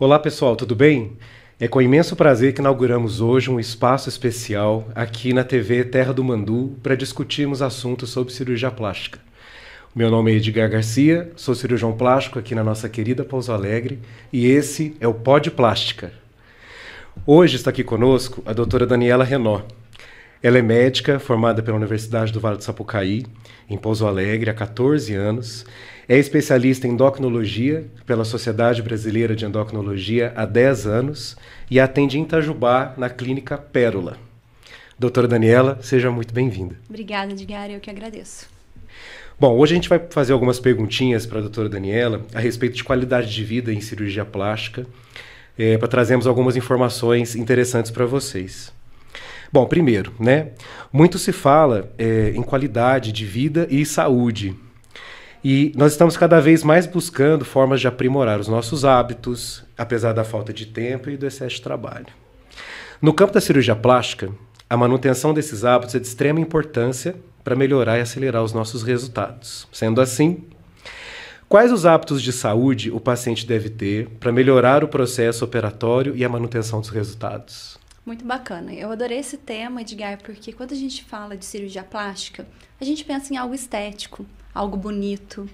Olá pessoal, tudo bem? É com imenso prazer que inauguramos hoje um espaço especial aqui na TV Terra do Mandu para discutirmos assuntos sobre cirurgia plástica. Meu nome é Edgar Garcia, sou cirurgião plástico aqui na nossa querida Pouso Alegre e esse é o de Plástica. Hoje está aqui conosco a doutora Daniela Renó. Ela é médica formada pela Universidade do Vale do Sapucaí, em Pouso Alegre, há 14 anos é especialista em endocrinologia pela Sociedade Brasileira de Endocrinologia há 10 anos e atende em Itajubá, na Clínica Pérola. Doutora Daniela, seja muito bem-vinda. Obrigada, Edgar, eu que agradeço. Bom, hoje a gente vai fazer algumas perguntinhas para a doutora Daniela a respeito de qualidade de vida em cirurgia plástica, é, para trazermos algumas informações interessantes para vocês. Bom, primeiro, né? Muito se fala é, em qualidade de vida e saúde e nós estamos cada vez mais buscando formas de aprimorar os nossos hábitos, apesar da falta de tempo e do excesso de trabalho. No campo da cirurgia plástica, a manutenção desses hábitos é de extrema importância para melhorar e acelerar os nossos resultados. Sendo assim, quais os hábitos de saúde o paciente deve ter para melhorar o processo operatório e a manutenção dos resultados? Muito bacana. Eu adorei esse tema, Edgar, porque quando a gente fala de cirurgia plástica, a gente pensa em algo estético algo bonito.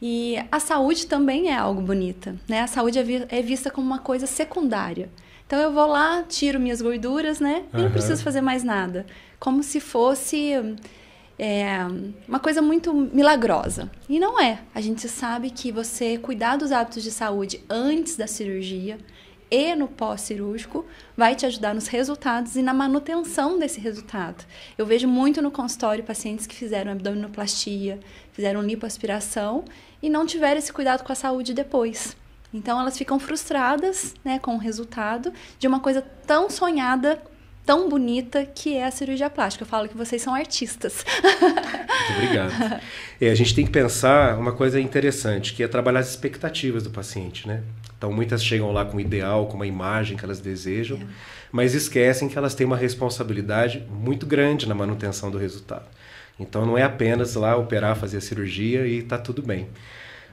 E a saúde também é algo bonita, né? A saúde é, vi é vista como uma coisa secundária. Então eu vou lá, tiro minhas gorduras, né? E uhum. não preciso fazer mais nada. Como se fosse é, uma coisa muito milagrosa. E não é. A gente sabe que você cuidar dos hábitos de saúde antes da cirurgia, e no pós-cirúrgico vai te ajudar nos resultados e na manutenção desse resultado. Eu vejo muito no consultório pacientes que fizeram abdominoplastia, fizeram lipoaspiração e não tiveram esse cuidado com a saúde depois. Então elas ficam frustradas né, com o resultado de uma coisa tão sonhada, tão bonita que é a cirurgia plástica. Eu falo que vocês são artistas. Muito obrigado. É, a gente tem que pensar uma coisa interessante, que é trabalhar as expectativas do paciente, né? Então muitas chegam lá com um ideal, com uma imagem que elas desejam, é. mas esquecem que elas têm uma responsabilidade muito grande na manutenção do resultado. Então não é apenas lá operar, fazer a cirurgia e está tudo bem.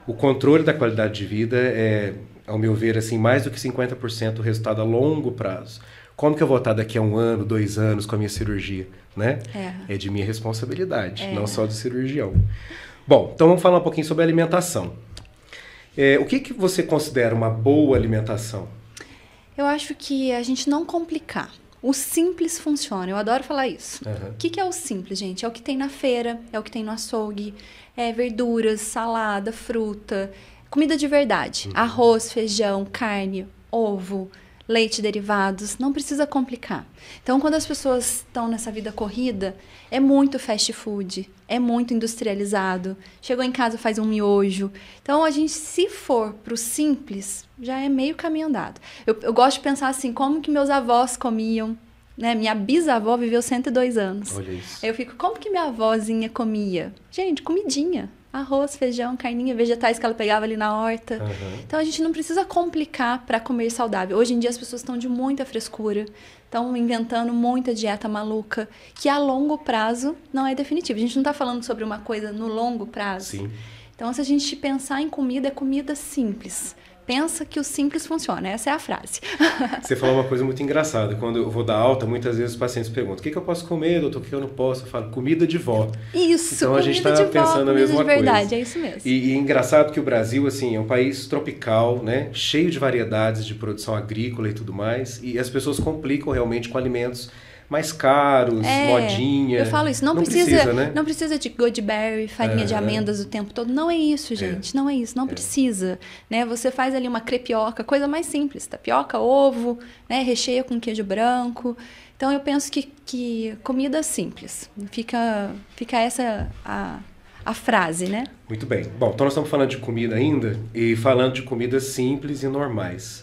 O controle da qualidade de vida é, ao meu ver, assim, mais do que 50% do resultado a longo prazo. Como que eu vou estar daqui a um ano, dois anos com a minha cirurgia, né? É, é de minha responsabilidade, é. não só do cirurgião. Bom, então vamos falar um pouquinho sobre alimentação. É, o que, que você considera uma boa alimentação? Eu acho que a gente não complicar. O simples funciona, eu adoro falar isso. Uhum. O que, que é o simples, gente? É o que tem na feira, é o que tem no açougue, é verduras, salada, fruta, comida de verdade. Uhum. Arroz, feijão, carne, ovo, leite derivados, não precisa complicar. Então, quando as pessoas estão nessa vida corrida, é muito fast food, é muito industrializado. Chegou em casa, faz um miojo. Então, a gente, se for para o simples, já é meio caminho andado. Eu, eu gosto de pensar assim, como que meus avós comiam, né? Minha bisavó viveu 102 anos. Olha isso. Eu fico, como que minha avózinha comia? Gente, comidinha arroz, feijão, carninha, vegetais que ela pegava ali na horta. Uhum. Então a gente não precisa complicar para comer saudável. Hoje em dia as pessoas estão de muita frescura, estão inventando muita dieta maluca, que a longo prazo não é definitiva. A gente não está falando sobre uma coisa no longo prazo. Sim. Então, se a gente pensar em comida, é comida simples pensa que o simples funciona. Essa é a frase. Você falou uma coisa muito engraçada. Quando eu vou dar alta, muitas vezes os pacientes perguntam: o que, que eu posso comer, doutor? O que eu não posso? Eu falo: comida de vó. Isso, Então a gente está pensando vó, a mesma de verdade, coisa. verdade, é isso mesmo. E, e é engraçado que o Brasil, assim, é um país tropical, né? Cheio de variedades de produção agrícola e tudo mais. E as pessoas complicam realmente com alimentos mais caros, é, modinha. Eu falo isso, não, não precisa, precisa né? não precisa de goodberry, farinha é, de é. amêndoas é. o tempo todo. Não é isso, é. gente, não é isso, não é. precisa, né? Você faz ali uma crepioca, coisa mais simples, tapioca, ovo, né, recheia com queijo branco. Então eu penso que, que comida simples. Fica fica essa a a frase, né? Muito bem. Bom, então nós estamos falando de comida ainda e falando de comidas simples e normais.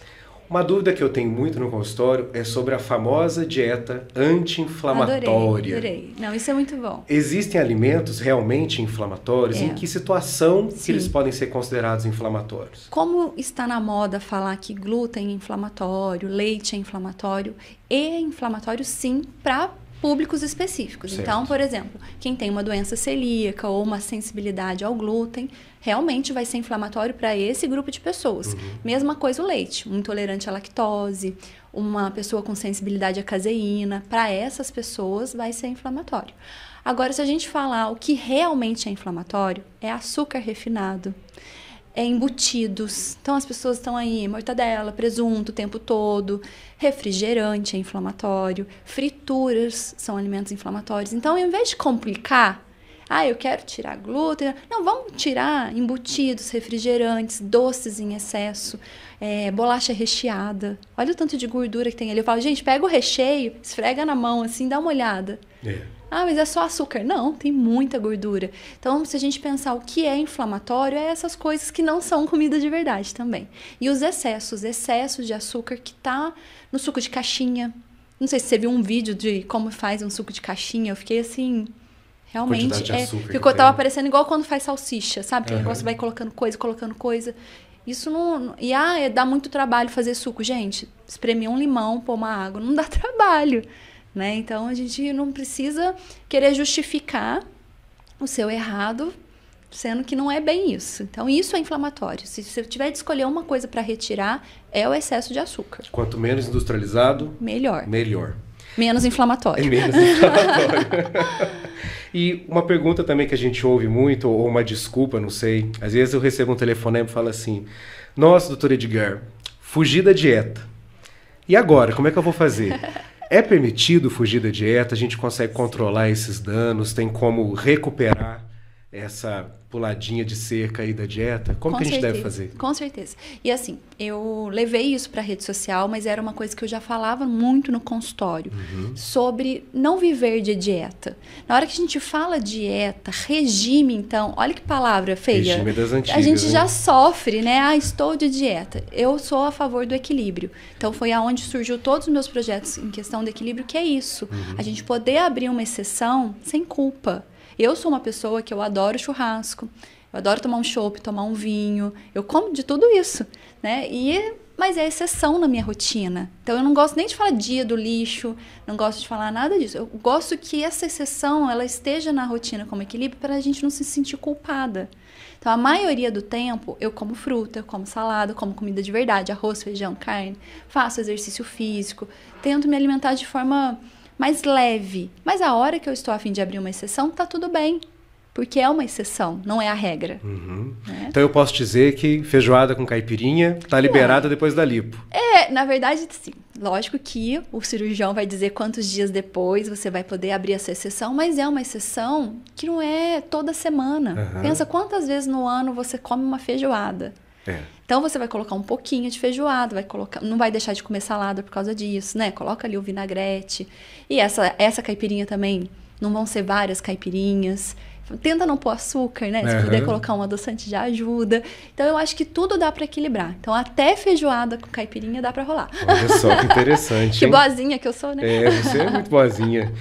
Uma dúvida que eu tenho muito no consultório é sobre a famosa dieta anti-inflamatória. Adorei, adorei. Não, isso é muito bom. Existem alimentos realmente inflamatórios? É. Em que situação que eles podem ser considerados inflamatórios? Como está na moda falar que glúten é inflamatório, leite é inflamatório, e é inflamatório sim para públicos específicos. Certo. Então, por exemplo, quem tem uma doença celíaca ou uma sensibilidade ao glúten, realmente vai ser inflamatório para esse grupo de pessoas. Uhum. Mesma coisa o leite, um intolerante à lactose, uma pessoa com sensibilidade à caseína, para essas pessoas vai ser inflamatório. Agora, se a gente falar o que realmente é inflamatório, é açúcar refinado é, embutidos. Então as pessoas estão aí, mortadela, presunto o tempo todo, refrigerante é inflamatório, frituras são alimentos inflamatórios. Então, em vez de complicar, ah, eu quero tirar glúten. Não, vamos tirar embutidos, refrigerantes, doces em excesso, é, bolacha recheada. Olha o tanto de gordura que tem ali. Eu falo, gente, pega o recheio, esfrega na mão, assim, dá uma olhada. É. Ah, mas é só açúcar. Não, tem muita gordura. Então, se a gente pensar o que é inflamatório, é essas coisas que não são comida de verdade também. E os excessos, excessos de açúcar que tá no suco de caixinha. Não sei se você viu um vídeo de como faz um suco de caixinha, eu fiquei assim, Realmente, é, ficou, que tava tem. parecendo igual quando faz salsicha, sabe? Que uhum. negócio vai colocando coisa, colocando coisa. Isso não. E ah, é, dá muito trabalho fazer suco. Gente, espremer um limão, pôr uma água, não dá trabalho. Né? Então a gente não precisa querer justificar o seu errado, sendo que não é bem isso. Então isso é inflamatório. Se você tiver de escolher uma coisa para retirar, é o excesso de açúcar. Quanto menos industrializado, melhor. Melhor. Menos inflamatório. É menos inflamatório. e uma pergunta também que a gente ouve muito, ou uma desculpa, não sei. Às vezes eu recebo um telefonema e falo assim: Nossa, doutor Edgar, fugi da dieta. E agora, como é que eu vou fazer? É permitido fugir da dieta, a gente consegue controlar esses danos, tem como recuperar essa puladinha de cerca aí da dieta? Como Com que a gente certeza. deve fazer? Com certeza. E assim, eu levei isso para a rede social, mas era uma coisa que eu já falava muito no consultório uhum. sobre não viver de dieta. Na hora que a gente fala dieta, regime, então, olha que palavra feia. Regime é das antigas. A gente né? já sofre, né? Ah, estou de dieta. Eu sou a favor do equilíbrio. Então foi aonde surgiu todos os meus projetos em questão do equilíbrio, que é isso. Uhum. A gente poder abrir uma exceção sem culpa. Eu sou uma pessoa que eu adoro churrasco, eu adoro tomar um chopp, tomar um vinho, eu como de tudo isso, né? E mas é exceção na minha rotina. Então eu não gosto nem de falar dia do lixo, não gosto de falar nada disso. Eu gosto que essa exceção ela esteja na rotina como equilíbrio para a gente não se sentir culpada. Então a maioria do tempo eu como fruta, eu como salada, eu como comida de verdade, arroz, feijão, carne, faço exercício físico, tento me alimentar de forma mais leve. Mas a hora que eu estou a fim de abrir uma exceção, tá tudo bem. Porque é uma exceção, não é a regra. Uhum. Né? Então eu posso dizer que feijoada com caipirinha está liberada é. depois da lipo. É, na verdade, sim. Lógico que o cirurgião vai dizer quantos dias depois você vai poder abrir essa exceção, mas é uma exceção que não é toda semana. Uhum. Pensa quantas vezes no ano você come uma feijoada. É. Então você vai colocar um pouquinho de feijoada, vai colocar, não vai deixar de comer salada por causa disso, né? Coloca ali o vinagrete. E essa essa caipirinha também, não vão ser várias caipirinhas. Tenta não pôr açúcar, né? Se uhum. puder colocar um adoçante já ajuda. Então eu acho que tudo dá para equilibrar. Então até feijoada com caipirinha dá para rolar. Olha só que interessante. que boazinha que eu sou, né? É, você é muito boazinha.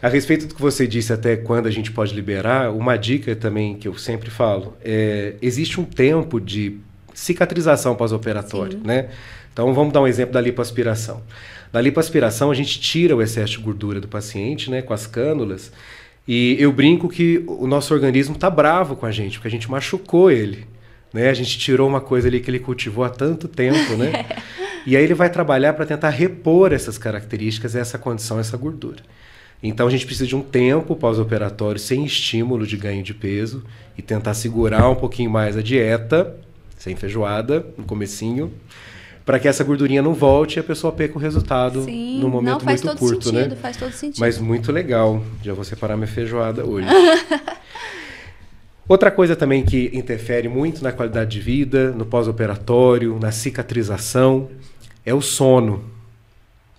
A respeito do que você disse até quando a gente pode liberar, uma dica também que eu sempre falo é existe um tempo de cicatrização pós-operatória, né? Então vamos dar um exemplo da lipoaspiração. Na lipoaspiração a gente tira o excesso de gordura do paciente, né, com as cânulas. E eu brinco que o nosso organismo tá bravo com a gente, porque a gente machucou ele, né? A gente tirou uma coisa ali que ele cultivou há tanto tempo, né? e aí ele vai trabalhar para tentar repor essas características, essa condição, essa gordura. Então a gente precisa de um tempo pós-operatório sem estímulo de ganho de peso e tentar segurar um pouquinho mais a dieta sem feijoada, no comecinho, para que essa gordurinha não volte e a pessoa perca o resultado Sim, num momento não, faz muito todo curto, né? sentido, né? Faz todo sentido. Mas muito legal. Já vou separar minha feijoada hoje. Outra coisa também que interfere muito na qualidade de vida, no pós-operatório, na cicatrização, é o sono.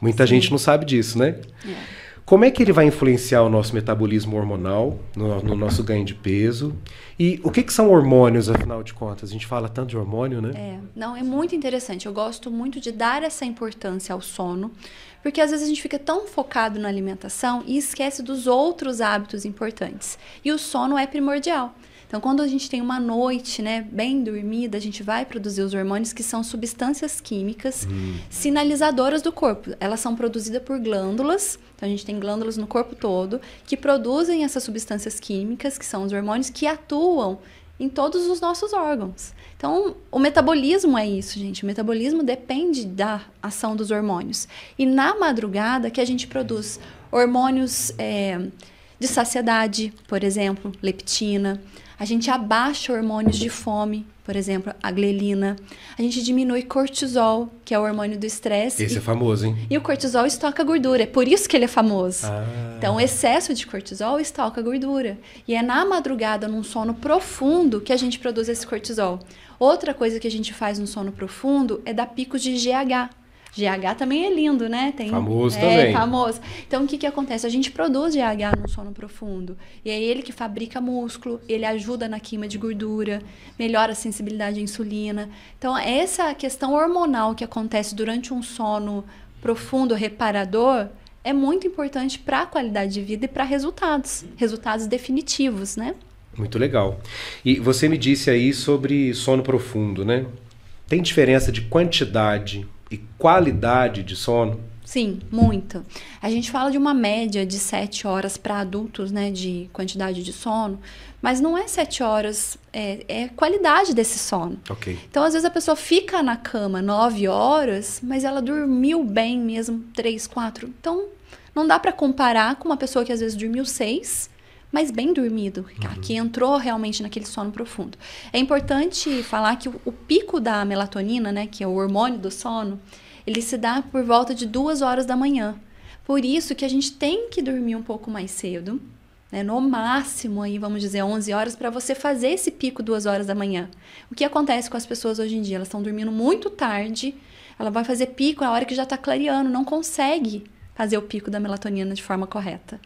Muita Sim. gente não sabe disso, né? É como é que ele vai influenciar o nosso metabolismo hormonal, no, no nosso ganho de peso? E o que, que, são hormônios, afinal de contas? A gente fala tanto de hormônio, né? É, não, é muito interessante. Eu gosto muito de dar essa importância ao sono, porque às vezes a gente fica tão focado na alimentação e esquece dos outros hábitos importantes. E o sono é primordial. Então, quando a gente tem uma noite, né, bem dormida, a gente vai produzir os hormônios que são substâncias químicas hum. sinalizadoras do corpo. Elas são produzidas por glândulas. Então, a gente tem glândulas no corpo todo que produzem essas substâncias químicas, que são os hormônios que atuam em todos os nossos órgãos. Então, o metabolismo é isso, gente. O metabolismo depende da ação dos hormônios. E na madrugada que a gente produz hormônios é, de saciedade, por exemplo, leptina a gente abaixa hormônios de fome, por exemplo, a glelina. A gente diminui cortisol, que é o hormônio do estresse. Esse é e, é famoso, hein? E o cortisol estoca gordura, é por isso que ele é famoso. Ah. Então, o excesso de cortisol estoca gordura. E é na madrugada, num sono profundo, que a gente produz esse cortisol. Outra coisa que a gente faz no sono profundo é dar picos de GH, GH também é lindo, né? Tem, famoso é, também. famoso. Então, o que, que acontece? A gente produz GH no sono profundo. E é ele que fabrica músculo, ele ajuda na queima de gordura, melhora a sensibilidade à insulina. Então, essa questão hormonal que acontece durante um sono profundo, reparador, é muito importante para a qualidade de vida e para resultados. Resultados definitivos, né? Muito legal. E você me disse aí sobre sono profundo, né? Tem diferença de quantidade e qualidade de sono? Sim, muito. A gente fala de uma média de 7 horas para adultos, né, de quantidade de sono, mas não é 7 horas, é, é qualidade desse sono. Ok. Então, às vezes a pessoa fica na cama 9 horas, mas ela dormiu bem mesmo 3, 4. Então, não dá para comparar com uma pessoa que às vezes dormiu 6 mas bem dormido, uhum. que entrou realmente naquele sono profundo. É importante falar que o, o pico da melatonina, né, que é o hormônio do sono, ele se dá por volta de duas horas da manhã. Por isso que a gente tem que dormir um pouco mais cedo, né, no máximo aí vamos dizer 11 horas para você fazer esse pico duas horas da manhã. O que acontece com as pessoas hoje em dia? Elas estão dormindo muito tarde, ela vai fazer pico é a hora que já está clareando, não consegue fazer o pico da melatonina de forma correta.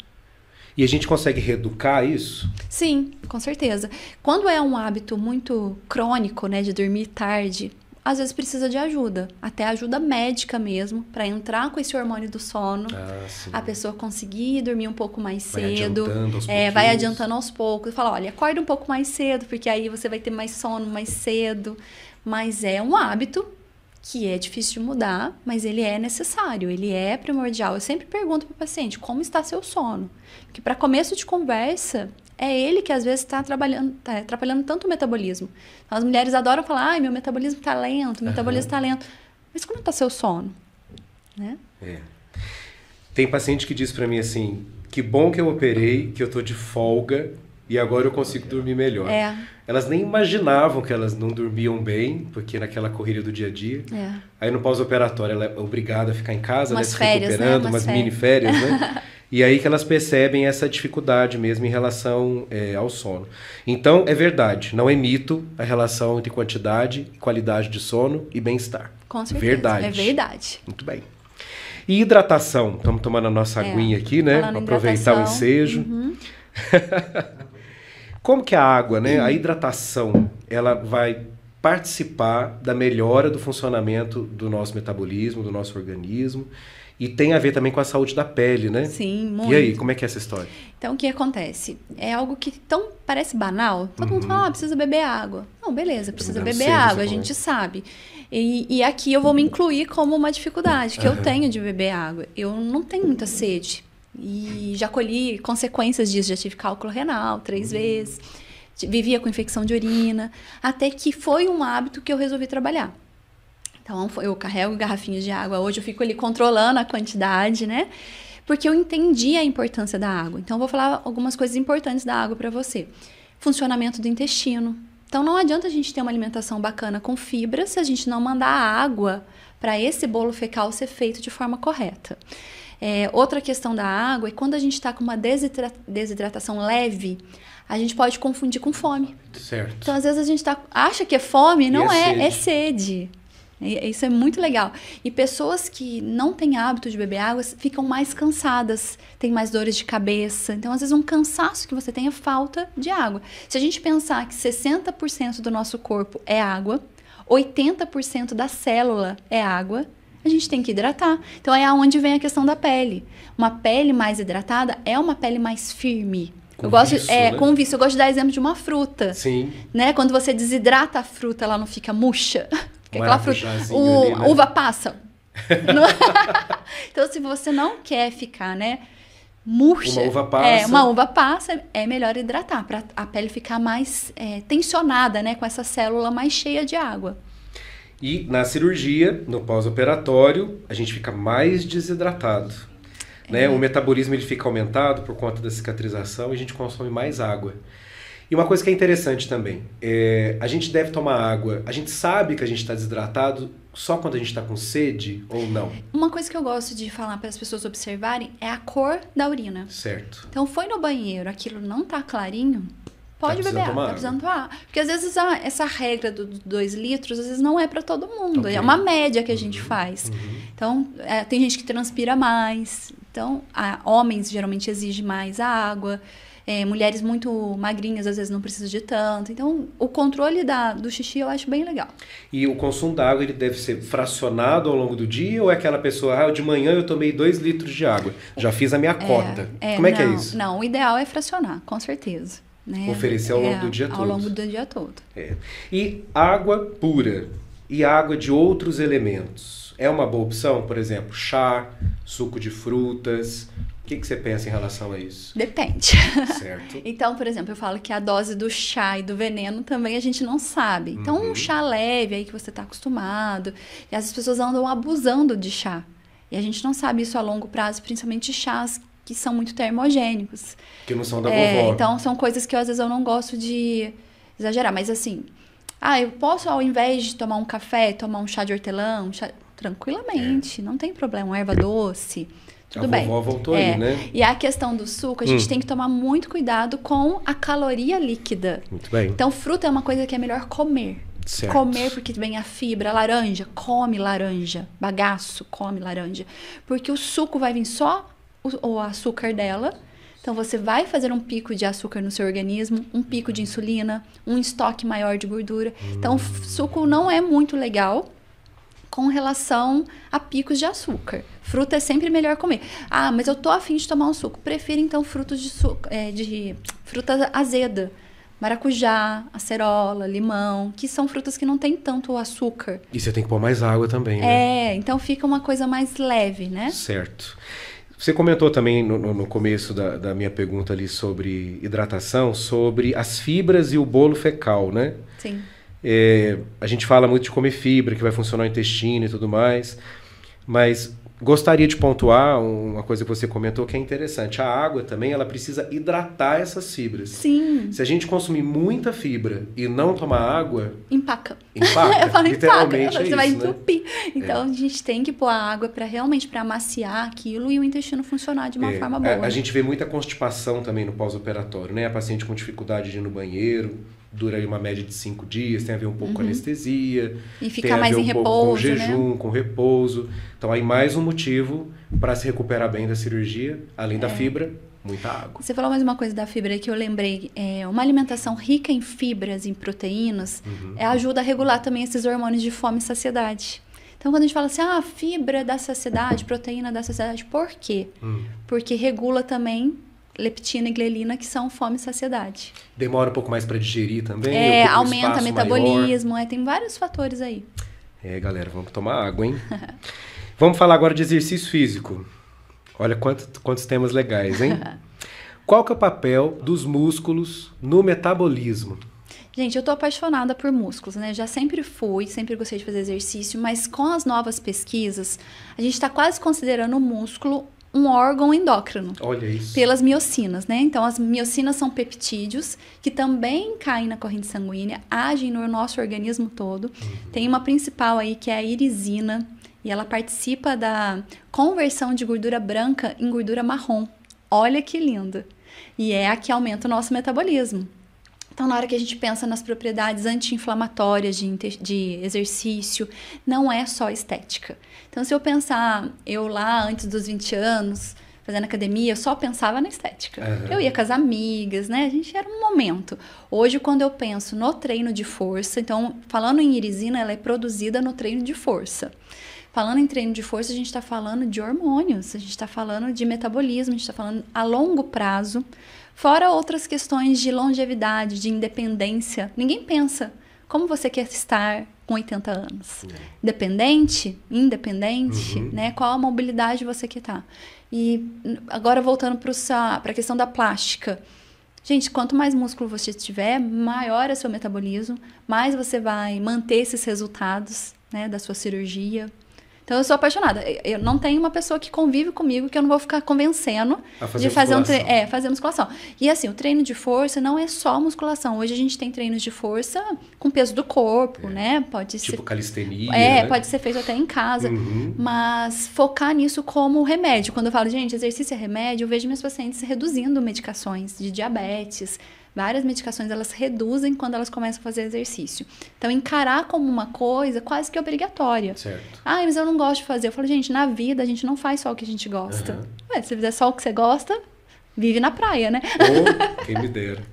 E a gente consegue reeducar isso? Sim, com certeza. Quando é um hábito muito crônico, né, de dormir tarde, às vezes precisa de ajuda, até ajuda médica mesmo, para entrar com esse hormônio do sono, ah, a pessoa conseguir dormir um pouco mais vai cedo, adiantando aos é, vai adiantando aos poucos, fala, olha, acorda um pouco mais cedo, porque aí você vai ter mais sono mais cedo, mas é um hábito que é difícil de mudar, mas ele é necessário, ele é primordial. Eu sempre pergunto para o paciente como está seu sono, porque para começo de conversa é ele que às vezes está trabalhando, tá atrapalhando tanto o metabolismo. Então, as mulheres adoram falar, ai, meu metabolismo está lento, meu metabolismo está lento. Mas como está seu sono, né? É. Tem paciente que diz para mim assim, que bom que eu operei, que eu estou de folga, e agora eu consigo dormir melhor. É. Elas nem imaginavam que elas não dormiam bem, porque naquela corrida do dia a dia. É. Aí no pós-operatório ela é obrigada a ficar em casa, né, umas né, se férias, né, recuperando, né? umas, umas mini férias, né? e aí que elas percebem essa dificuldade mesmo em relação é, ao sono. Então, é verdade, não é mito a relação entre quantidade, qualidade de sono e bem-estar. Com certeza, é verdade. é verdade. Muito bem. E hidratação, estamos tomando a nossa é. aguinha aqui, né? Aproveitar o ensejo. Uhum. Como que a água, né, a uhum. hidratação, ela vai participar da melhora do funcionamento do nosso metabolismo, do nosso organismo? E tem a ver também com a saúde da pele, né? Sim, muito. E aí, como é que é essa história? Então, o que acontece? É algo que tão parece banal. Todo uhum. mundo fala, ah, precisa beber água. Não, beleza, precisa não beber água, a é gente é. sabe. E, e, aqui eu vou me incluir como uma dificuldade que uhum. eu tenho de beber água. Eu não tenho muita sede. E já colhi consequências disso, já tive cálculo renal três uhum. vezes, vivia com infecção de urina, até que foi um hábito que eu resolvi trabalhar. Então eu carrego garrafinhas de água, hoje eu fico ali controlando a quantidade, né? Porque eu entendi a importância da água. Então eu vou falar algumas coisas importantes da água para você. Funcionamento do intestino. Então não adianta a gente ter uma alimentação bacana com fibra se a gente não mandar água para esse bolo fecal ser feito de forma correta. É, outra questão da água é quando a gente está com uma desidra desidratação leve, a gente pode confundir com fome. Certo. Então, às vezes, a gente tá, acha que é fome, não é, é, é, sede. é sede. Isso é muito legal. E pessoas que não têm hábito de beber água ficam mais cansadas, têm mais dores de cabeça. Então, às vezes, um cansaço que você tem é falta de água. Se a gente pensar que 60% do nosso corpo é água, 80% da célula é água, a gente tem que hidratar. Então é aonde vem a questão da pele. Uma pele mais hidratada é uma pele mais firme. Com eu gosto é né? com vício, eu gosto de dar exemplo de uma fruta. Sim. Né? Quando você desidrata a fruta, ela não fica murcha. Que aquela fruta, o, ali, né? uva passa. então se você não quer ficar, né, murcha. Uma uva passa. É, uma uva passa, é melhor hidratar para a pele ficar mais é, tensionada, né, com essa célula mais cheia de água. E na cirurgia, no pós-operatório, a gente fica mais desidratado. Né? É. Né? O metabolismo ele fica aumentado por conta da cicatrização e a gente consome mais água. E uma coisa que é interessante também, é, a gente deve tomar água. A gente sabe que a gente está desidratado só quando a gente está com sede ou não? Uma coisa que eu gosto de falar para as pessoas observarem é a cor da urina. Certo. Então foi no banheiro, aquilo não tá clarinho, pode tá beber água, tá precisando tomar Porque às vezes a, essa regra dos do dois litros, às vezes não é para todo mundo. Okay. É uma média que a gente uhum. faz. Uhum. Então, é, tem gente que transpira mais. Então, a, homens geralmente exigem mais a água. É, mulheres muito magrinhas às vezes não precisam de tanto. Então, o controle da, do xixi eu acho bem legal. E o consumo da água ele deve ser fracionado ao longo do dia ou é aquela pessoa, ah, de manhã eu tomei dois litros de água, já fiz a minha é, cota. É, Como é não, que é isso? Não, o ideal é fracionar, com certeza. Né? Oferecer ao é, longo do dia todo. Ao longo do dia todo. É. E água pura e água de outros elementos. É uma boa opção, por exemplo, chá, suco de frutas. O que, que você pensa em relação a isso? Depende. Certo. então, por exemplo, eu falo que a dose do chá e do veneno também a gente não sabe. Então, uhum. um chá leve aí que você está acostumado. E as pessoas andam abusando de chá. E a gente não sabe isso a longo prazo, principalmente chás que são muito termogênicos. Que não são da é, vovó. Então, são coisas que eu, às vezes eu não gosto de exagerar. Mas assim, ah, eu posso, ao invés de tomar um café, tomar um chá de hortelã, um chá... tranquilamente, é. não tem problema. Uma erva doce, tudo a bem. A vovó voltou é. aí, né? E a questão do suco, a gente hum. tem que tomar muito cuidado com a caloria líquida. Muito bem. Então, fruta é uma coisa que é melhor comer. Certo. Comer porque vem a fibra, laranja, come laranja, bagaço, come laranja. Porque o suco vai vir só o, açúcar dela. Então você vai fazer um pico de açúcar no seu organismo, um pico de insulina, um estoque maior de gordura. Então suco não é muito legal com relação a picos de açúcar. Fruta é sempre melhor comer. Ah, mas eu tô afim de tomar um suco. Prefiro então frutos de suco, é, de fruta azeda, maracujá, acerola, limão, que são frutas que não tem tanto açúcar. E você tem que pôr mais água também, né? É, então fica uma coisa mais leve, né? Certo. Você comentou também no, no começo da, da, minha pergunta ali sobre hidratação, sobre as fibras e o bolo fecal, né? Sim. É, a gente fala muito de comer fibra, que vai funcionar o intestino e tudo mais. Mas gostaria de pontuar uma coisa que você comentou que é interessante. A água também, ela precisa hidratar essas fibras. Sim. Se a gente consumir muita fibra e não tomar água... Empaca. Empaca, Eu falo literalmente empaca, é você isso, vai né? entupir. Né? Então, é. a gente tem que pôr a água para realmente para amaciar aquilo e o intestino funcionar de uma é. forma boa. É, a, a né? gente vê muita constipação também no pós-operatório, né? A paciente com dificuldade de ir no banheiro dura aí uma média de cinco dias, tem a ver um pouco uhum. com anestesia. E ficar mais em um repouso. Com né? jejum, né? com repouso. Então, aí mais um motivo para se recuperar bem da cirurgia, além é. da fibra, muita água. Você falou mais uma coisa da fibra que eu lembrei. É, uma alimentação rica em fibras, em proteínas, uhum. é, ajuda a regular também esses hormônios de fome e saciedade. Então, quando a gente fala assim, ah, fibra da saciedade, proteína da saciedade, por quê? Hum. Porque regula também leptina e glelina, que são fome e saciedade. Demora um pouco mais para digerir também? É, um aumenta o metabolismo, é, tem vários fatores aí. É, galera, vamos tomar água, hein? vamos falar agora de exercício físico. Olha quanto, quantos temas legais, hein? Qual que é o papel dos músculos no metabolismo? Gente, eu tô apaixonada por músculos, né? Já sempre fui, sempre gostei de fazer exercício, mas com as novas pesquisas, a gente está quase considerando o músculo um órgão endócrino. Olha isso. Pelas miocinas, né? Então, as miocinas são peptídeos que também caem na corrente sanguínea, agem no nosso organismo todo. Uhum. Tem uma principal aí que é a irisina, e ela participa da conversão de gordura branca em gordura marrom. Olha que linda! E é a que aumenta o nosso metabolismo. Então, na hora que a gente pensa nas propriedades anti-inflamatórias de, de, exercício, não é só estética. Então, se eu pensar, eu lá antes dos 20 anos, fazendo academia, eu só pensava na estética. Uhum. Eu ia com as amigas, né? A gente era um momento. Hoje, quando eu penso no treino de força, então, falando em irisina, ela é produzida no treino de força. Falando em treino de força, a gente está falando de hormônios, a gente está falando de metabolismo, a gente está falando a longo prazo Fora outras questões de longevidade, de independência. Ninguém pensa como você quer estar com 80 anos. É. Dependente? Independente? Uhum. Né? Qual a mobilidade você quer estar? Tá. E agora voltando para a questão da plástica. Gente, quanto mais músculo você tiver, maior é seu metabolismo, mais você vai manter esses resultados né, da sua cirurgia, então eu sou apaixonada. Eu não tenho uma pessoa que convive comigo que eu não vou ficar convencendo fazer de fazer musculação. um treino. É, fazer musculação. E assim, o treino de força não é só musculação. Hoje a gente tem treinos de força com peso do corpo, é. né? Pode tipo ser. calistenia. É, né? pode ser feito até em casa. Uhum. Mas focar nisso como remédio. Quando eu falo, gente, exercício é remédio, eu vejo minhas pacientes reduzindo medicações de diabetes Várias medicações elas reduzem quando elas começam a fazer exercício. Então, encarar como uma coisa quase que obrigatória. Certo. Ah, mas eu não gosto de fazer. Eu falo, gente, na vida a gente não faz só o que a gente gosta. Uhum. Ué, se fizer só o que você gosta, vive na praia, né? Ou quem me dera.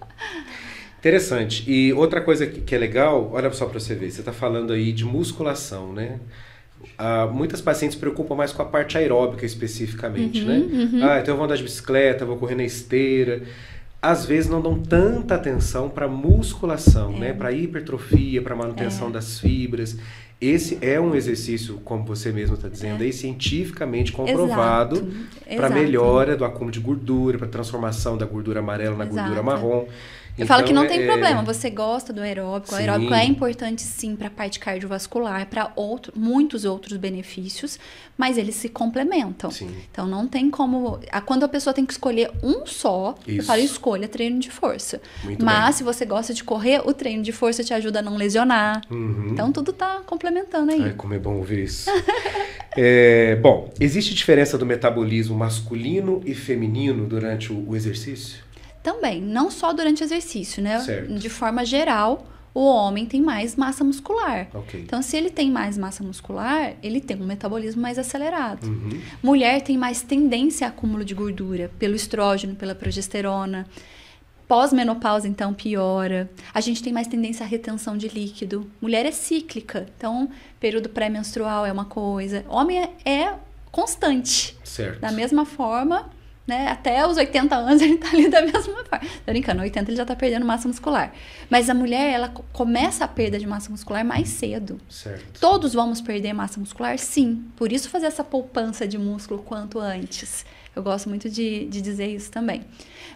Interessante. E outra coisa que é legal, olha só para você ver, você está falando aí de musculação, né? Ah, muitas pacientes se preocupam mais com a parte aeróbica especificamente, uhum, né? Uhum. Ah, então eu vou andar de bicicleta, vou correr na esteira às vezes não dão tanta atenção para musculação, né? é. né? Para hipertrofia, para manutenção é. das fibras. Esse é um exercício, como você mesmo está dizendo, é. aí cientificamente comprovado para melhora do acúmulo de gordura, para transformação da gordura amarela na Exato. gordura marrom. Eu então, falo que não então, tem é... problema, é. você gosta do aeróbico, sim. o aeróbico é importante sim para a parte cardiovascular, para outro, muitos outros benefícios, mas eles se complementam. Sim. Então não tem como. Quando a pessoa tem que escolher um só, Isso. eu falo escolha treino de força. Muito mas bem. se você gosta de correr, o treino de força te ajuda a não lesionar. Uhum. Então tudo tá complementando aí. Ai, como é bom ouvir isso. é, bom, existe diferença do metabolismo masculino e feminino durante o, o exercício? também, não só durante exercício, né? Certo. De forma geral, o homem tem mais massa muscular. Okay. Então, se ele tem mais massa muscular, ele tem um metabolismo mais acelerado. Uhum. Mulher tem mais tendência a acúmulo de gordura pelo estrógeno, pela progesterona. Pós-menopausa, então, piora. A gente tem mais tendência à retenção de líquido. Mulher é cíclica, então, período pré-menstrual é uma coisa. Homem é, é constante. Certo. Da mesma forma, né? Até os 80 anos ele tá ali da mesma forma. Tô brincando, 80 ele já tá perdendo massa muscular. Mas a mulher, ela começa a perda de massa muscular mais cedo. Certo. Todos vamos perder massa muscular, sim. Por isso fazer essa poupança de músculo quanto antes. Eu gosto muito de, de dizer isso também.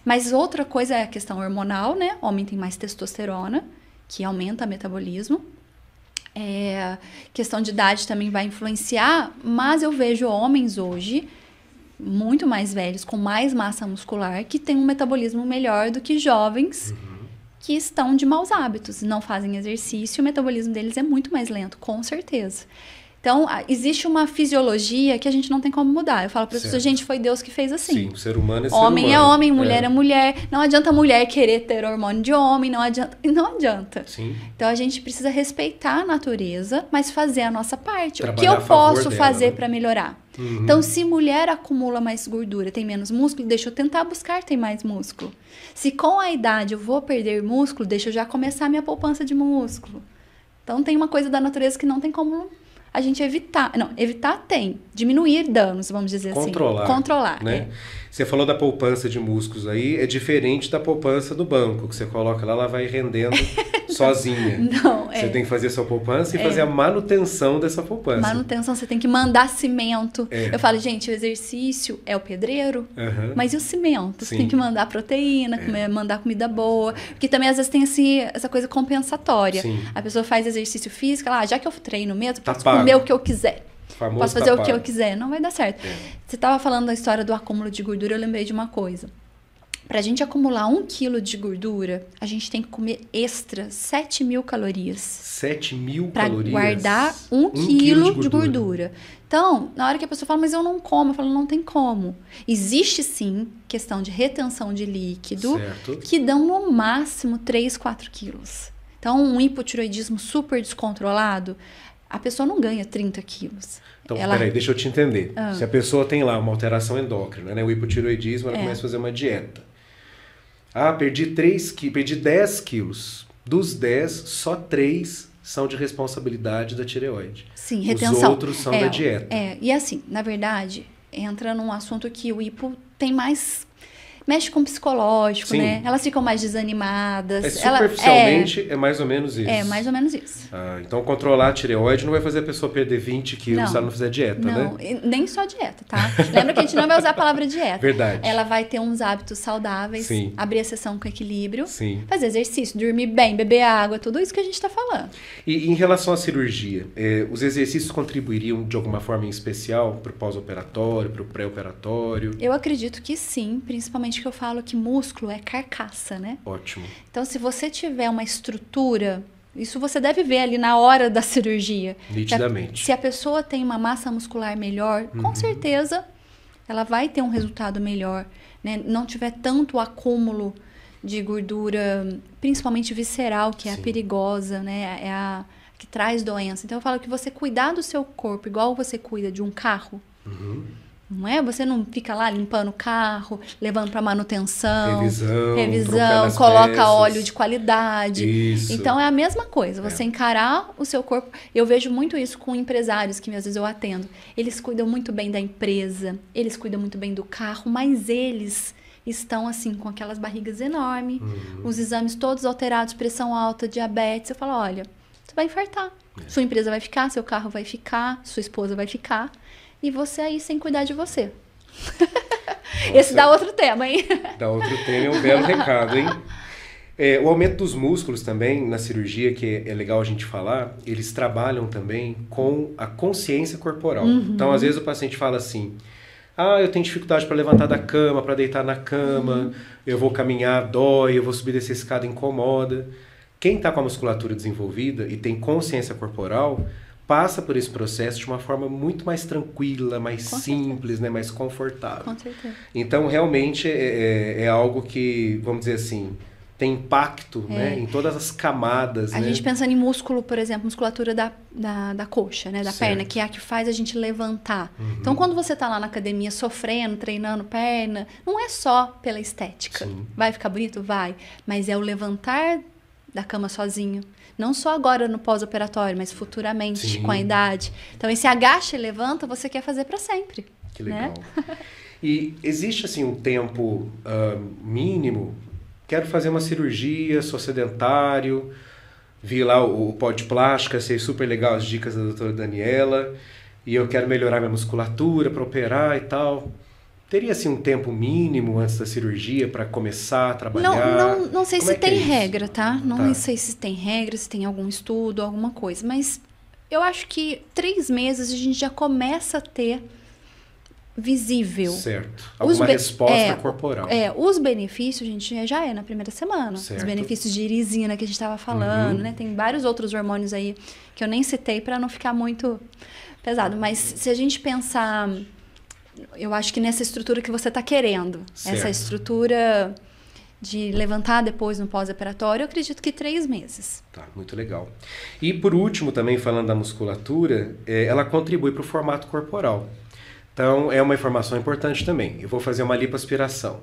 Mas outra coisa é a questão hormonal, né? O homem tem mais testosterona, que aumenta o metabolismo. É, questão de idade também vai influenciar, mas eu vejo homens hoje muito mais velhos, com mais massa muscular, que têm um metabolismo melhor do que jovens uhum. que estão de maus hábitos, não fazem exercício, o metabolismo deles é muito mais lento, com certeza. Então, existe uma fisiologia que a gente não tem como mudar. Eu falo para as pessoas, gente, foi Deus que fez assim. Sim, o ser humano é ser homem é humano. Homem é homem, mulher é. é. mulher. Não adianta a mulher querer ter hormônio de homem, não adianta. Não adianta. Sim. Então, a gente precisa respeitar a natureza, mas fazer a nossa parte. Trabalhar o que eu posso dela, fazer né? para melhorar? Uhum. Então, se mulher acumula mais gordura, tem menos músculo, deixa eu tentar buscar tem mais músculo. Se com a idade eu vou perder músculo, deixa eu já começar a minha poupança de músculo. Então, tem uma coisa da natureza que não tem como a gente evitar. Não, evitar tem. Diminuir danos, vamos dizer assim. Controlar, assim. Controlar. Né? É. Você falou da poupança de músculos aí, é diferente da poupança do banco, que você coloca lá, ela vai rendendo sozinha. Não, é. Você tem que fazer sua poupança e é. fazer a manutenção dessa poupança. Manutenção, você tem que mandar cimento. É. Eu falo, gente, o exercício é o pedreiro, uhum. mas e o cimento? Sim. Você tem que mandar proteína, é. mandar comida boa. Porque também, às vezes, tem assim, essa coisa compensatória. Sim. A pessoa faz exercício físico, ela, ah, já que eu treino mesmo, tá posso pago. comer o que eu quiser. Famoso posso fazer tá o pago. que eu quiser. Não vai dar certo. É. Você estava falando da história do acúmulo de gordura, eu lembrei de uma coisa. Para a gente acumular um quilo de gordura, a gente tem que comer extra 7 mil calorias. 7 mil pra calorias? Para guardar um, um quilo, quilo, de, gordura. de gordura. Então, na hora que a pessoa fala, mas eu não como, eu falo, não tem como. Existe sim questão de retenção de líquido certo. que dão no máximo 3, 4 quilos. Então, um hipotiroidismo super descontrolado, a pessoa não ganha 30 quilos. Então, ela... peraí, deixa eu te entender. Ah. Se a pessoa tem lá uma alteração endócrina, né, o hipotiroidismo, ela é. começa a fazer uma dieta. Ah, perdi 3 perdi 10 quilos. Dos 10, só 3 são de responsabilidade da tireoide. Sim, retenção. Os outros são é, da dieta. É, e assim, na verdade, entra num assunto que o hipo tem mais mexe com o psicológico, Sim. né? Elas ficam mais desanimadas. É, superficialmente ela, é, é, mais ou menos isso. É mais ou menos isso. Ah, então controlar a tireoide não vai fazer a pessoa perder 20 quilos se ela não fizer dieta, não. né? Não, nem só dieta, tá? Lembra que a gente não vai usar a palavra dieta. Verdade. Ela vai ter uns hábitos saudáveis, Sim. abrir a sessão com equilíbrio, Sim. fazer exercício, dormir bem, beber água, tudo isso que a gente está falando. E em relação à cirurgia, eh, os exercícios contribuiriam de alguma forma em especial para o pós-operatório, para o pré-operatório? Eu acredito que sim, principalmente geralmente que eu falo que músculo é carcaça, né? Ótimo. Então, se você tiver uma estrutura, isso você deve ver ali na hora da cirurgia. Nitidamente. se a pessoa tem uma massa muscular melhor, uhum. com certeza ela vai ter um resultado melhor, né? Não tiver tanto acúmulo de gordura, principalmente visceral, que é Sim. a perigosa, né? É a que traz doença. Então eu falo que você cuidar do seu corpo igual você cuida de um carro. Uhum não é? Você não fica lá limpando o carro, levando para manutenção, revisão, revisão coloca peças. óleo de qualidade. Isso. Então é a mesma coisa, você é. encarar o seu corpo. Eu vejo muito isso com empresários que às vezes eu atendo. Eles cuidam muito bem da empresa, eles cuidam muito bem do carro, mas eles estão assim com aquelas barrigas enormes, uhum. os exames todos alterados, pressão alta, diabetes. Eu falo, olha, você vai infartar. É. Sua empresa vai ficar, seu carro vai ficar, sua esposa vai ficar e você aí sem cuidar de você. Nossa, Esse dá outro tema, hein? Dá outro tema, é um belo recado, hein? É, o aumento dos músculos também na cirurgia, que é legal a gente falar, eles trabalham também com a consciência corporal. Uhum. Então, às vezes o paciente fala assim: ah, eu tenho dificuldade para levantar da cama, para deitar na cama, uhum. eu vou caminhar, dói, eu vou subir dessa escada, incomoda. Quem está com a musculatura desenvolvida e tem consciência corporal, passa por esse processo de uma forma muito mais tranquila, mais Com simples, né, mais confortável. Com certeza. Então, realmente é, é, é algo que, vamos dizer assim, tem impacto é. né, em todas as camadas. A né? gente pensando em músculo, por exemplo, musculatura da, da, da coxa, né, da certo. perna, que é a que faz a gente levantar. Uhum. Então, quando você está lá na academia sofrendo, treinando perna, não é só pela estética. Sim. Vai ficar bonito? Vai. Mas é o levantar da cama sozinho. Não só agora no pós-operatório, mas futuramente, Sim. com a idade. Então, esse agacha e levanta, você quer fazer para sempre. Que né? legal. Né? e existe, assim, um tempo uh, mínimo? Quero fazer uma cirurgia, sou sedentário, vi lá o, o pó de plástica, sei super legal as dicas da doutora Daniela, e eu quero melhorar minha musculatura para operar e tal. Teria assim um tempo mínimo antes da cirurgia para começar a trabalhar? Não, não, não sei Como se é tem é regra, tá? Não tá. sei se tem regra, se tem algum estudo, alguma coisa, mas eu acho que três meses a gente já começa a ter visível. Certo. Alguma resposta é, corporal. É, os benefícios, a gente já é na primeira semana. Certo. Os benefícios de irisina que a gente estava falando, uhum. né? Tem vários outros hormônios aí que eu nem citei para não ficar muito pesado. Mas se a gente pensar eu acho que nessa estrutura que você está querendo. Certo. Essa estrutura de levantar depois no pós-operatório, eu acredito que três meses. Tá, muito legal. E por último, também falando da musculatura, é, ela contribui para o formato corporal. Então, é uma informação importante também. Eu vou fazer uma lipoaspiração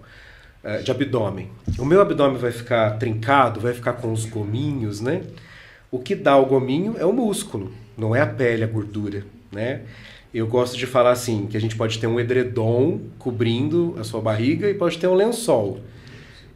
é, de abdômen. O meu abdômen vai ficar trincado, vai ficar com os gominhos, né? O que dá o gominho é o músculo, não é a pele, a gordura, né? Eu gosto de falar assim, que a gente pode ter um edredom cobrindo a sua barriga e pode ter um lençol.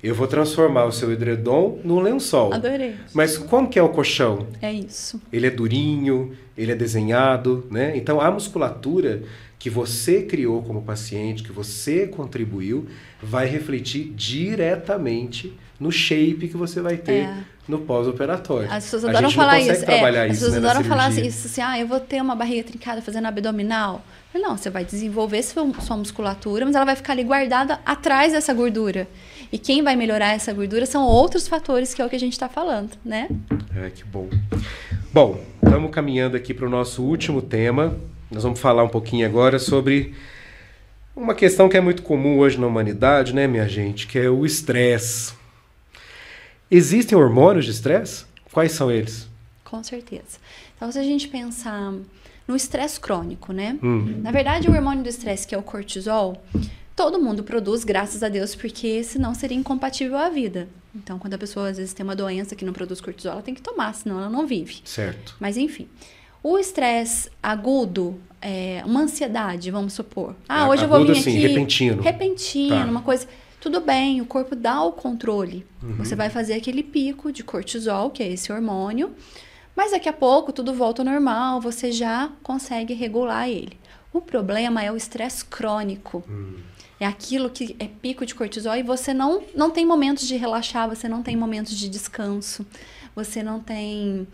Eu vou transformar o seu edredom num lençol. Adorei. Mas como que é o colchão? É isso. Ele é durinho, ele é desenhado, né? Então a musculatura que você criou como paciente, que você contribuiu, vai refletir diretamente no shape que você vai ter é. no pós-operatório. As pessoas adoram falar isso. Trabalhar é, isso. As pessoas né, adoram falar isso assim, ah, eu vou ter uma barriga trincada fazendo abdominal. Não, você vai desenvolver sua musculatura, mas ela vai ficar ali guardada atrás dessa gordura. E quem vai melhorar essa gordura são outros fatores, que é o que a gente está falando, né? É, que bom. Bom, estamos caminhando aqui para o nosso último tema. Nós vamos falar um pouquinho agora sobre uma questão que é muito comum hoje na humanidade, né, minha gente? Que é o estresse. Existem hormônios de estresse? Quais são eles? Com certeza. Então, se a gente pensar no estresse crônico, né? Hum. Na verdade, o hormônio do estresse, que é o cortisol, todo mundo produz, graças a Deus, porque senão seria incompatível a vida. Então, quando a pessoa às vezes tem uma doença que não produz cortisol, ela tem que tomar, senão ela não vive. Certo. Mas enfim. O estresse agudo, é, uma ansiedade, vamos supor. Ah, hoje agudo, eu vou vir assim, aqui. Repentino. Repentino, tá. uma coisa. Tudo bem, o corpo dá o controle. Uhum. Você vai fazer aquele pico de cortisol, que é esse hormônio, mas daqui a pouco tudo volta ao normal, você já consegue regular ele. O problema é o estresse crônico. Uhum. É aquilo que é pico de cortisol e você não, não tem momentos de relaxar, você não tem momentos de descanso, você não tem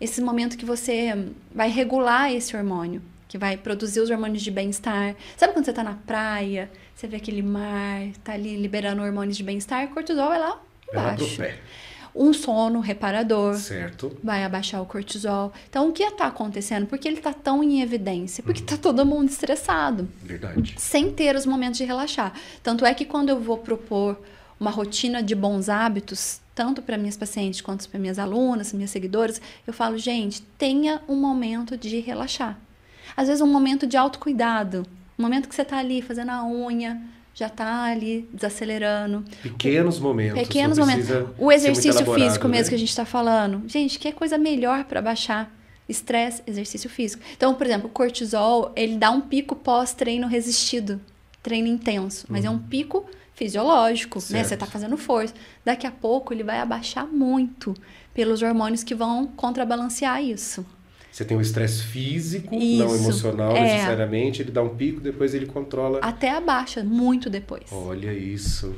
esse momento que você vai regular esse hormônio, que vai produzir os hormônios de bem-estar. Sabe quando você está na praia, você vê aquele mar, tá ali liberando hormônios de bem-estar, cortisol é lá embaixo. É lá um sono reparador certo. vai abaixar o cortisol. Então, o que está acontecendo? Por que ele está tão em evidência? Porque está uhum. todo mundo estressado. Verdade. Sem ter os momentos de relaxar. Tanto é que quando eu vou propor uma rotina de bons hábitos, tanto para minhas pacientes quanto para minhas alunas, minhas seguidoras, eu falo, gente, tenha um momento de relaxar. Às vezes, um momento de autocuidado. No momento que você está ali fazendo a unha, já está ali desacelerando. Pequenos momentos. Pequenos momentos. O exercício físico né? mesmo que a gente está falando. Gente, que é coisa melhor para baixar estresse, exercício físico. Então, por exemplo, o cortisol, ele dá um pico pós-treino resistido, treino intenso, mas uhum. é um uhum. pico fisiológico, certo. né? Você está fazendo força. Daqui a pouco ele vai abaixar muito pelos hormônios que vão contrabalancear isso. Você tem o estresse físico, Isso. não emocional é. necessariamente, ele dá um pico, depois ele controla. Até abaixa muito depois. Olha isso.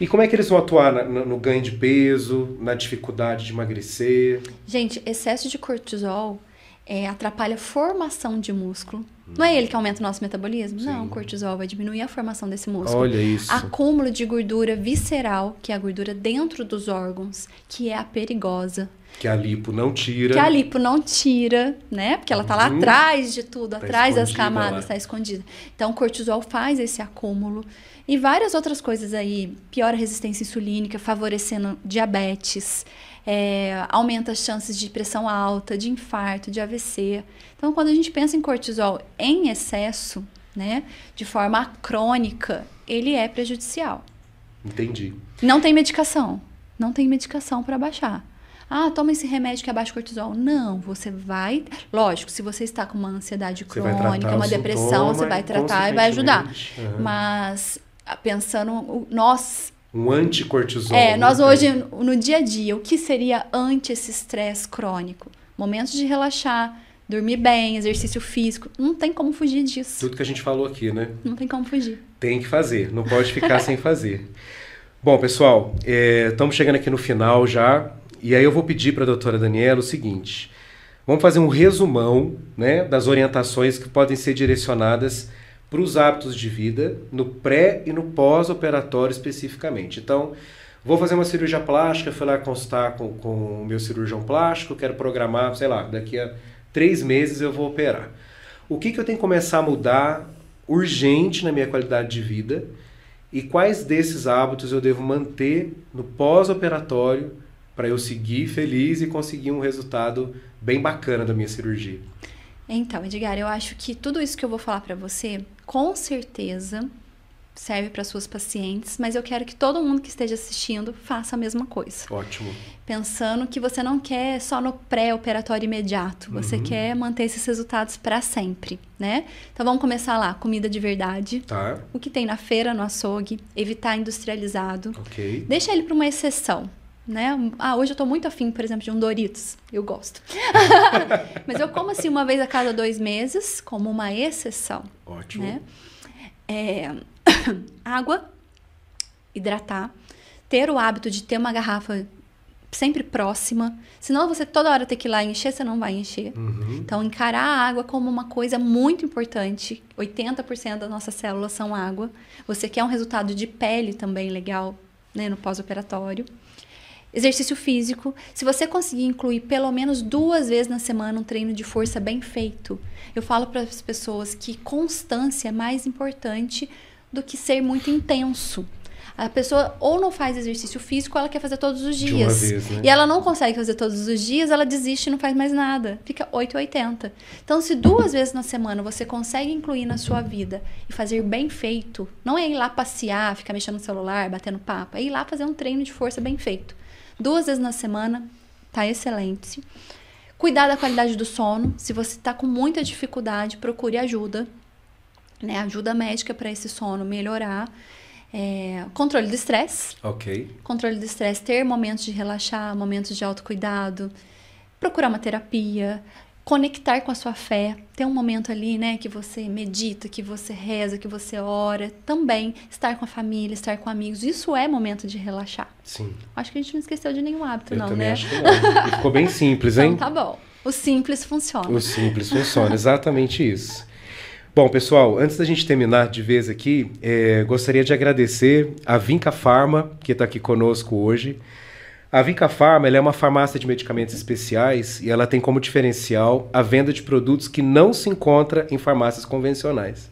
E como é que eles vão atuar na, no, no, ganho de peso, na dificuldade de emagrecer? Gente, excesso de cortisol é, atrapalha a formação de músculo, não é ele que aumenta o nosso metabolismo? Sim. Não, o cortisol vai diminuir a formação desse músculo. Olha isso. Acúmulo de gordura visceral, que é a gordura dentro dos órgãos, que é a perigosa. Que a lipo não tira. Que a lipo não tira, né? Porque ela tá lá uhum. atrás de tudo, tá atrás das camadas, lá. tá escondida. Então, o cortisol faz esse acúmulo. E várias outras coisas aí, piora a resistência insulínica, favorecendo diabetes, é, aumenta as chances de pressão alta, de infarto, de AVC. Então, quando a gente pensa em cortisol em excesso, né, de forma crônica, ele é prejudicial. Entendi. Não tem medicação. Não tem medicação para baixar. Ah, toma esse remédio que abaixa é o cortisol. Não, você vai. Lógico, se você está com uma ansiedade crônica, uma depressão, sintoma, você vai tratar e vai ajudar. Uhum. Mas ah, pensando, nós um anticortisol. É, nós né? hoje, no dia a dia, o que seria anti esse estresse crônico? Momentos de relaxar, dormir bem, exercício físico. Não tem como fugir disso. Tudo que a gente falou aqui, né? Não tem como fugir. Tem que fazer, não pode ficar sem fazer. Bom, pessoal, é, estamos é, chegando aqui no final já. E aí eu vou pedir para a doutora Daniela o seguinte. Vamos fazer um resumão né, das orientações que podem ser direcionadas para os hábitos de vida, no pré e no pós-operatório especificamente. Então, vou fazer uma cirurgia plástica, fui lá consultar com, com o meu cirurgião plástico, quero programar, sei lá, daqui a três meses eu vou operar. O que, que eu tenho que começar a mudar urgente na minha qualidade de vida e quais desses hábitos eu devo manter no pós-operatório para eu seguir feliz e conseguir um resultado bem bacana da minha cirurgia? Então, Edgar, eu acho que tudo isso que eu vou falar para você com certeza serve para suas pacientes, mas eu quero que todo mundo que esteja assistindo faça a mesma coisa. Ótimo. Pensando que você não quer só no pré-operatório imediato, você uhum. quer manter esses resultados para sempre, né? Então vamos começar lá, comida de verdade. Tá. O que tem na feira, no açougue, evitar industrializado. OK. Deixa ele para uma exceção né? Ah, hoje eu tô muito afim, por exemplo, de um Doritos. Eu gosto. Mas eu como assim uma vez a cada dois meses, como uma exceção. Ótimo. Né? É... água, hidratar, ter o hábito de ter uma garrafa sempre próxima. Senão você toda hora tem que ir lá encher, você não vai encher. Uhum. Então, encarar a água como uma coisa muito importante. 80% das nossas células são água. Você quer um resultado de pele também legal, né, no pós-operatório exercício físico. Se você conseguir incluir pelo menos duas vezes na semana um treino de força bem feito, eu falo para as pessoas que constância é mais importante do que ser muito intenso. A pessoa ou não faz exercício físico, ela quer fazer todos os dias. Vez, né? E ela não consegue fazer todos os dias, ela desiste e não faz mais nada. Fica 8,80. Então, se duas vezes na semana você consegue incluir na sua vida e fazer bem feito, não é ir lá passear, ficar mexendo no celular, batendo papo, é ir lá fazer um treino de força bem feito duas vezes na semana, tá excelente. Cuidar da qualidade do sono. Se você está com muita dificuldade, procure ajuda, né? Ajuda médica para esse sono melhorar. É, controle do estresse. Ok. Controle do estresse, ter momentos de relaxar, momentos de autocuidado, procurar uma terapia, conectar com a sua fé, ter um momento ali, né, que você medita, que você reza, que você ora, também estar com a família, estar com amigos, isso é momento de relaxar. Sim. Acho que a gente não esqueceu de nenhum hábito, Eu não, né? Acho que não. Ficou bem simples, então hein? Então, tá bom. O simples funciona. O simples funciona, exatamente isso. Bom, pessoal, antes da gente terminar de vez aqui, é, gostaria de agradecer a Vinca Farma, que está aqui conosco hoje. A Vinca Farma é uma farmácia de medicamentos especiais e ela tem como diferencial a venda de produtos que não se encontra em farmácias convencionais.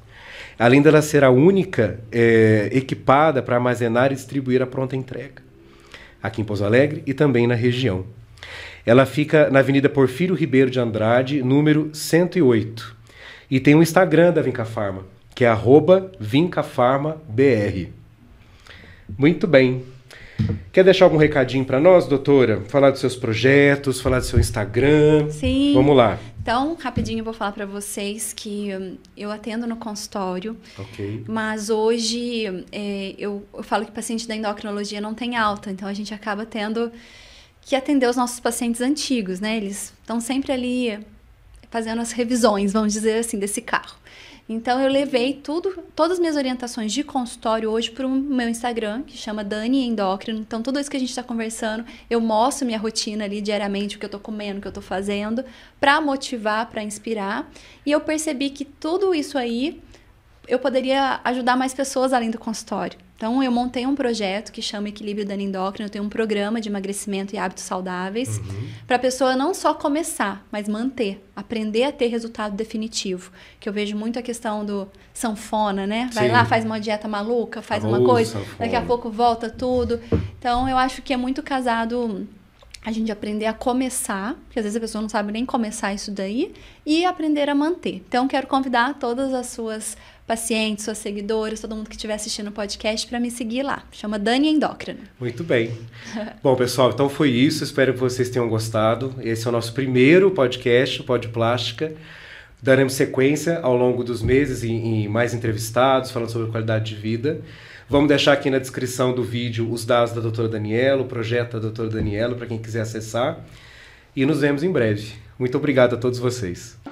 Além dela ser a única é, equipada para armazenar e distribuir a pronta entrega, aqui em Pouso Alegre e também na região. Ela fica na Avenida Porfírio Ribeiro de Andrade, número 108. E tem o um Instagram da Vinca Farma, que é arroba VincaFarmaBR. Muito bem. Quer deixar algum recadinho para nós, doutora? Falar dos seus projetos, falar do seu Instagram. Sim. Vamos lá. Então, rapidinho eu vou falar para vocês que hum, eu atendo no consultório, okay. mas hoje é, eu, eu, falo que paciente da endocrinologia não tem alta, então a gente acaba tendo que atender os nossos pacientes antigos, né? Eles estão sempre ali fazendo as revisões, vamos dizer assim, desse carro. Então eu levei tudo, todas as minhas orientações de consultório hoje para o meu Instagram, que chama Dani Endócrino. Então tudo isso que a gente está conversando, eu mostro minha rotina ali diariamente, o que eu estou comendo, o que eu estou fazendo, para motivar, para inspirar. E eu percebi que tudo isso aí eu poderia ajudar mais pessoas além do consultório. Então, eu montei um projeto que chama Equilíbrio da Endócrina. Eu tenho um programa de emagrecimento e hábitos saudáveis uhum. para a pessoa não só começar, mas manter, aprender a ter resultado definitivo. Que eu vejo muito a questão do sanfona, né? Vai Sim. lá, faz uma dieta maluca, faz uma coisa, sanfona. daqui a pouco volta tudo. Então, eu acho que é muito casado a gente aprender a começar, porque às vezes a pessoa não sabe nem começar isso daí, e aprender a manter. Então, quero convidar todas as suas pacientes, suas seguidoras, todo mundo que estiver assistindo o podcast para me seguir lá. Chama Dani Endócrina. Muito bem. Bom, pessoal, então foi isso. Espero que vocês tenham gostado. Esse é o nosso primeiro podcast, o Pod Plástica. Daremos sequência ao longo dos meses em, em mais entrevistados, falando sobre qualidade de vida. Vamos deixar aqui na descrição do vídeo os dados da doutora Daniela, o projeto da doutora Daniela, para quem quiser acessar. E nos vemos em breve. Muito obrigado a todos vocês.